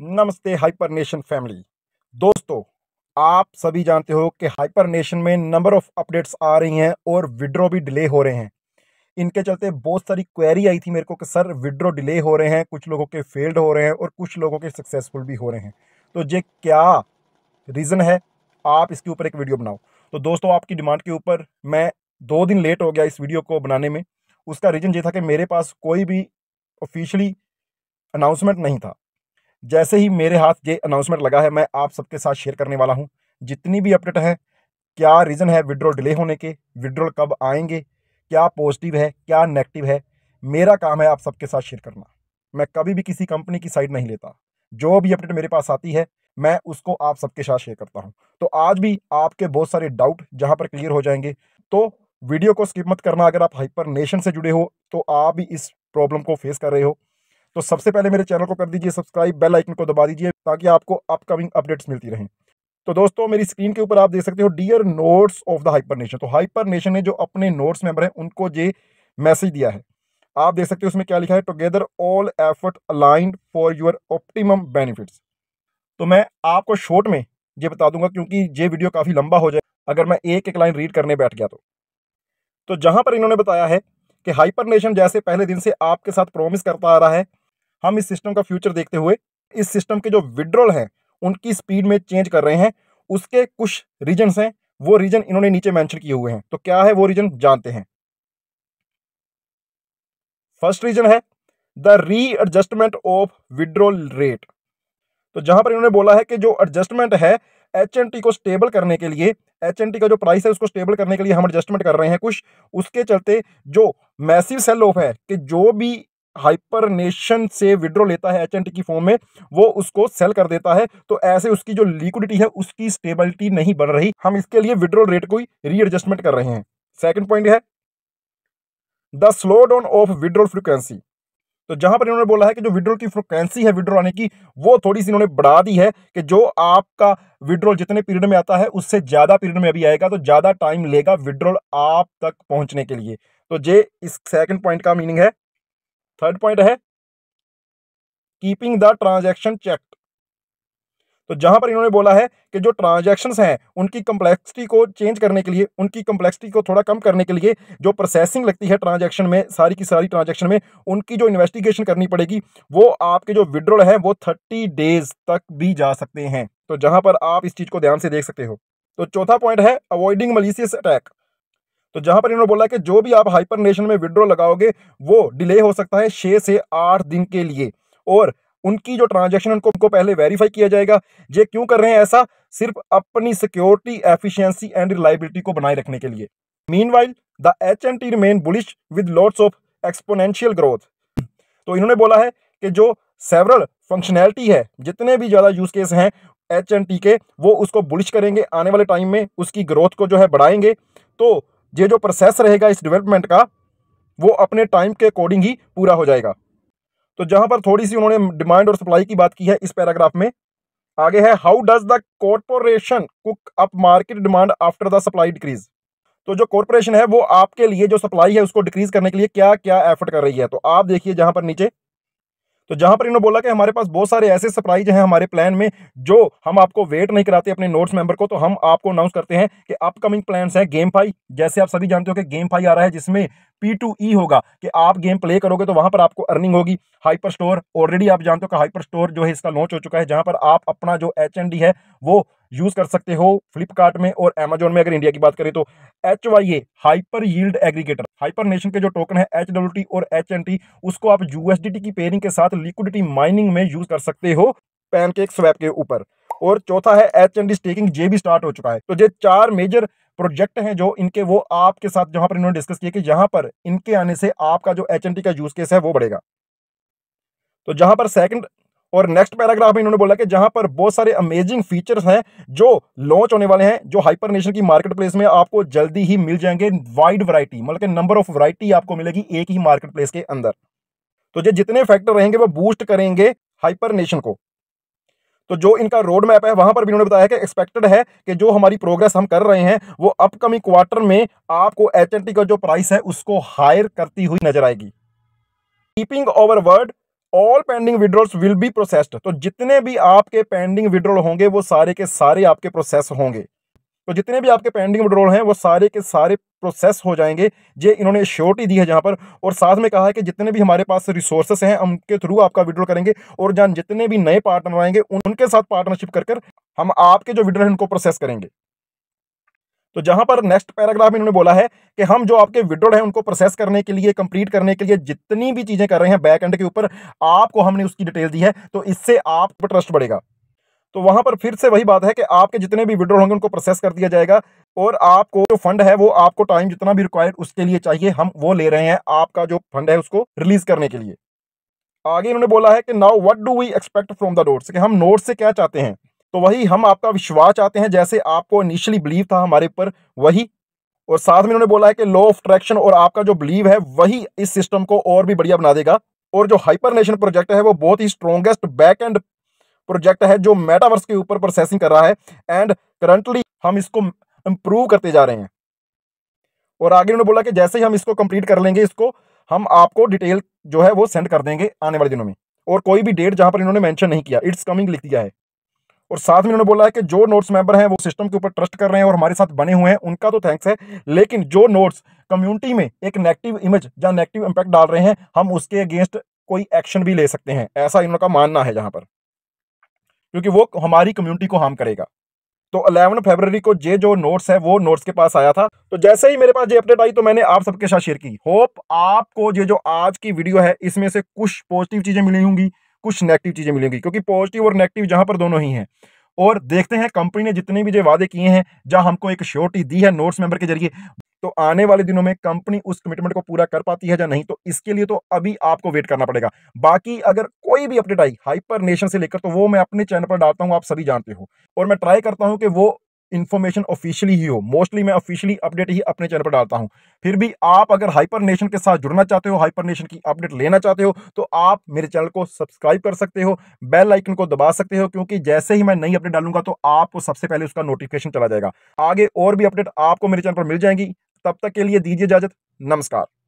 नमस्ते hyper nation family दोस्तों आप सभी जानते हो कि हाइपर नेशन में नंबर ऑफ अपडेट्स आ रही हैं और विड्रॉ भी डिले हो रहे हैं इनके चलते बहुत सारी क्वेरी आई थी मेरे को कि सर विड्रॉ डिले हो रहे हैं कुछ लोगों के फेल्ड हो रहे हैं और कुछ लोगों के सक्सेसफुल भी हो रहे हैं तो ये क्या रीज़न है आप इसके ऊपर एक वीडियो बनाओ तो दोस्तों आपकी डिमांड के ऊपर मैं दो दिन लेट हो गया इस वीडियो को बनाने में उसका रीज़न ये था कि मेरे पास कोई भी ऑफिशियली अनाउंसमेंट नहीं था जैसे ही मेरे हाथ ये अनाउंसमेंट लगा है मैं आप सबके साथ शेयर करने वाला हूँ जितनी भी अपडेट है क्या रीज़न है विड्रॉल डिले होने के विड्रॉल कब आएंगे क्या पॉजिटिव है क्या नेगेटिव है मेरा काम है आप सबके साथ शेयर करना मैं कभी भी किसी कंपनी की साइड नहीं लेता जो भी अपडेट मेरे पास आती है मैं उसको आप सबके साथ शेयर करता हूँ तो आज भी आपके बहुत सारे डाउट जहाँ पर क्लियर हो जाएंगे तो वीडियो को स्किप मत करना अगर आप हाइपर नेशन से जुड़े हो तो आप भी इस प्रॉब्लम को फेस कर रहे हो तो सबसे पहले मेरे चैनल को कर दीजिए सब्सक्राइब बेल आइकन को दबा दीजिए ताकि आपको अपकमिंग अपडेट्स मिलती रहें तो दोस्तों मेरी स्क्रीन के ऊपर आप देख सकते हो dear notes of the hyper nation तो हाइपर नेशन ने जो अपने नोट्स मेंबर हैं उनको ये मैसेज दिया है आप देख सकते हो उसमें क्या लिखा है together all effort aligned for your optimum benefits तो मैं आपको शॉर्ट में ये बता दूंगा क्योंकि ये वीडियो काफ़ी लंबा हो जाए अगर मैं एक एक लाइन रीड करने बैठ गया तो तो जहां पर इन्होंने बताया है कि हाइपर नेशन जैसे पहले दिन से आपके साथ प्रॉमिस करता आ रहा है हम इस सिस्टम का फ्यूचर देखते हुए इस सिस्टम के जो विड्रॉल हैं उनकी स्पीड में चेंज कर रहे हैं उसके कुछ रीजन्स हैं वो रीजन इन्होंने नीचे मैंशन किए हुए हैं तो क्या है वो रीजन जानते हैं फर्स्ट रीजन है the readjustment of withdrawal rate तो जहां पर इन्होंने बोला है कि जो एडजस्टमेंट है एच एन टी को स्टेबल करने के लिए एच एन टी का जो प्राइस है उसको स्टेबल करने के लिए हम एडजस्टमेंट कर रहे हैं कुछ उसके चलते जो मैसिव सेल ऑफ है कि जो भी हाइपरनेशन से विड्रॉ लेता है एच की फॉर्म में वो उसको सेल कर देता है तो ऐसे उसकी जो लिक्विडिटी है उसकी स्टेबिलिटी नहीं बन रही हम इसके लिए विड्रोल रेट को रीएडजस्टमेंट कर रहे हैं सेकेंड पॉइंट है the slow down of withdrawal frequency तो जहां पर इन्होंने बोला है कि जो विड्रोल की फ्रिक्वेंसी है विड्रोल आने की वो थोड़ी सी इन्होंने बढ़ा दी है कि जो आपका विड्रोल जितने पीरियड में आता है उससे ज़्यादा पीरियड में अभी आएगा तो ज़्यादा टाइम लेगा विड्रॉल आप तक पहुंचने के लिए तो ये इस सेकंड पॉइंट का मीनिंग है थर्ड पॉइंट है कीपिंग द ट्रांजेक्शन चेक तो जहां पर इन्होंने बोला है कि जो ट्रांजेक्शन हैं उनकी कम्प्लेक्सिटी को चेंज करने के लिए उनकी कम्प्लेक्सिटी को थोड़ा कम करने के लिए जो प्रोसेसिंग लगती है ट्रांजेक्शन में सारी की सारी ट्रांजेक्शन में उनकी जो इन्वेस्टिगेशन करनी पड़ेगी वो आपके जो विड्रॉल है वो थर्टी डेज तक भी जा सकते हैं तो जहां पर आप इस चीज़ को ध्यान से देख सकते हो तो चौथा पॉइंट है अवॉइडिंग मलिशियस अटैक तो जहां पर इन्होंने बोला कि जो भी आप हाइपर नेशन में विड्रॉ लगाओगे वो डिले हो सकता है छः से आठ दिन के लिए और उनकी जो ट्रांजेक्शन उनको उनको पहले वेरीफाई किया जाएगा ये क्यों कर रहे हैं ऐसा सिर्फ अपनी सिक्योरिटी एफिशिएंसी एंड रिलायबिलिटी को बनाए रखने के लिए meanwhile the H and T remain bullish with lords of exponential growth तो इन्होंने बोला है कि जो सेवरल फंक्शनैलिटी है जितने भी ज़्यादा यूज केस हैं एच एंड टी के वो उसको बुलिश करेंगे आने वाले टाइम में उसकी ग्रोथ को जो है बढ़ाएंगे तो ये जो प्रोसेस रहेगा इस डेवलपमेंट का वो अपने टाइम के अकॉर्डिंग ही पूरा हो जाएगा तो जहाँ पर थोड़ी सी उन्होंने डिमांड और सप्लाई की बात की है इस पैराग्राफ में आगे है how does the corporation cook up market demand after the supply decrease तो जो कॉरपोरेशन है वो आपके लिए जो सप्लाई है उसको डिक्रीज करने के लिए क्या क्या एफर्ट कर रही है तो आप देखिए जहां पर नीचे तो जहां पर इन्होंने बोला कि हमारे पास बहुत सारे ऐसे सरप्राइज हैं हमारे प्लान में जो हम आपको वेट नहीं कराते अपने नोट्स मेंबर को तो हम आपको अनाउंस करते हैं कि अपकमिंग प्लान है गेम फाई जैसे आप सभी जानते हो कि गेम फाई आ रहा है जिसमें पी टू ई होगा कि आप गेम प्ले करोगे तो वहां पर आपको अर्निंग होगी हाइपर स्टोर ऑलरेडी आप जानते हो कि हाइपर स्टोर जो है इसका लॉन्च हो चुका है जहां पर आप अपना जो एच है वो यूज कर सकते हो फ्लिपकार्ट में और एमेजोन में अगर इंडिया की बात करें तो H Y A hyper yield aggregator Hyper Nation के जो टोकन है एच डब्ल्यू टी और एच एन टी उसको आप यूएसडीटी की पेयरिंग के साथ लिक्विडिटी माइनिंग में यूज कर सकते हो पैनकेक स्वैप के ऊपर और चौथा है एच डी स्टेकिंग जे भी स्टार्ट हो चुका है तो ये चार मेजर प्रोजेक्ट हैं जो इनके वो आपके साथ जहां पर इन्होंने डिस्कस किया कि यहां पर इनके आने से आपका जो एच का यूज केस है वो बढ़ेगा तो जहां पर सेकंड और नेक्स्ट पैराग्राफ में इन्होंने बोला कि जहां पर बहुत सारे अमेजिंग फीचर्स हैं जो लॉन्च होने वाले हैं जो हाइपर नेशन की मार्केट प्लेस में आपको जल्दी ही मिल जाएंगे वाइड वरायटी मतलब नंबर ऑफ वरायटी आपको मिलेगी एक ही मार्केट प्लेस के अंदर तो जो जितने फैक्टर रहेंगे वो बूस्ट करेंगे हाइपर नेशन को तो जो इनका रोड मैप है वहां पर भी उन्होंने बताया कि एक्सपेक्टेड है कि जो हमारी प्रोग्रेस हम कर रहे हैं वो अपकमिंग क्वार्टर में आपको एच का जो प्राइस है उसको हायर करती हुई नजर आएगी keeping over word all pending withdrawals will be processed तो जितने भी आपके पेंडिंग विड्रॉल होंगे वो सारे के सारे आपके प्रोसेस होंगे तो जितने भी आपके पेंडिंग विड्रॉल हैं वो सारे के सारे प्रोसेस हो जाएंगे ये इन्होंने श्योरिटी दी है जहाँ पर और साथ में कहा है कि जितने भी हमारे पास रिसोर्सेस हैं उनके थ्रू आपका विड्रॉल करेंगे और जहाँ जितने भी नए पार्टनर आएंगे उनके साथ पार्टनरशिप कर हम आपके जो विड्रॉल हैं उनको प्रोसेस करेंगे तो जहां पर नेक्स्ट पैराग्राफ इन्होंने बोला है कि हम जो आपके विड्रोल है उनको प्रोसेस करने के लिए कंप्लीट करने के लिए जितनी भी चीजें कर रहे हैं बैक एंड के ऊपर आपको हमने उसकी डिटेल दी है तो इससे आप पर ट्रस्ट बढ़ेगा तो वहां पर फिर से वही बात है कि आपके जितने भी विड्रोल होंगे उनको प्रोसेस कर दिया जाएगा और आपको जो फंड है वो आपको टाइम जितना भी रिक्वायर्ड उसके लिए चाहिए हम वो ले रहे हैं आपका जो फंड है उसको रिलीज करने के लिए आगे इन्होंने बोला है कि now what do we expect from the notes कि हम नोट्स से क्या चाहते हैं तो वही हम आपका विश्वास चाहते हैं जैसे आपको इनिशियली बिलीव था हमारे ऊपर वही और साथ में उन्होंने बोला है कि लॉ ऑफ ट्रैक्शन और आपका जो बिलीव है वही इस सिस्टम को और भी बढ़िया बना देगा और जो हाइपर नेशन प्रोजेक्ट है वो बहुत ही स्ट्रॉन्गेस्ट बैक एंड प्रोजेक्ट है जो मेटावर्स के ऊपर प्रोसेसिंग कर रहा है एंड करंटली हम इसको इम्प्रूव करते जा रहे हैं और आगे उन्होंने बोला कि जैसे ही हम इसको कंप्लीट कर लेंगे इसको हम आपको डिटेल जो है वो सेंड कर देंगे आने वाले दिनों में और कोई भी डेट जहां पर इन्होंने मेंशन नहीं किया इट्स कमिंग लिख दिया है और साथ में उन्होंने बोला है कि जो नोट्स मेंबर हैं वो सिस्टम के ऊपर ट्रस्ट कर रहे हैं और हमारे साथ बने हुए हैं उनका तो थैंक्स है लेकिन जो नोट्स कम्युनिटी में एक नेगेटिव इमेज या नेगेटिव इंपैक्ट डाल रहे हैं हम उसके अगेंस्ट कोई एक्शन भी ले सकते हैं ऐसा इन मानना है यहाँ पर क्योंकि वो हमारी कम्युनिटी को हार्म करेगा तो 11 फरवरी को जे जो नोट्स है वो नोट्स के पास आया था तो जैसे ही मेरे पास ये अपडेट आई तो मैंने आप सबके साथ शेयर की होप आपको ये जो आज की वीडियो है इसमें से कुछ पॉजिटिव चीज़ें मिली होंगी कुछ नेगेटिव चीज़ें मिलेंगी क्योंकि पॉजिटिव और नेगेटिव जहाँ पर दोनों ही हैं और देखते हैं कंपनी ने जितने भी जो वादे किए हैं जहाँ हमको एक श्योरिटी दी है नोट्स मेंबर के जरिए तो आने वाले दिनों में कंपनी उस कमिटमेंट को पूरा कर पाती है या नहीं तो इसके लिए तो अभी आपको वेट करना पड़ेगा बाकी अगर कोई भी अपडेट आई हाइपर नेशन से लेकर तो वो मैं अपने चैनल पर डालता हूँ आप सभी जानते हो और मैं ट्राई करता हूँ कि वो इन्फॉर्मेशन ऑफिशियली ही हो मोस्टली मैं ऑफिशियली अपडेट ही अपने चैनल पर डालता हूं फिर भी आप अगर हाइपर नेशन के साथ जुड़ना चाहते हो हाइपर नेशन की अपडेट लेना चाहते हो तो आप मेरे चैनल को सब्सक्राइब कर सकते हो बेल आइकन को दबा सकते हो क्योंकि जैसे ही मैं नई अपडेट डालूंगा तो आपको सबसे पहले उसका नोटिफिकेशन चला जाएगा आगे और भी अपडेट आपको मेरे चैनल पर मिल जाएंगी तब तक के लिए दीजिए इजाजत नमस्कार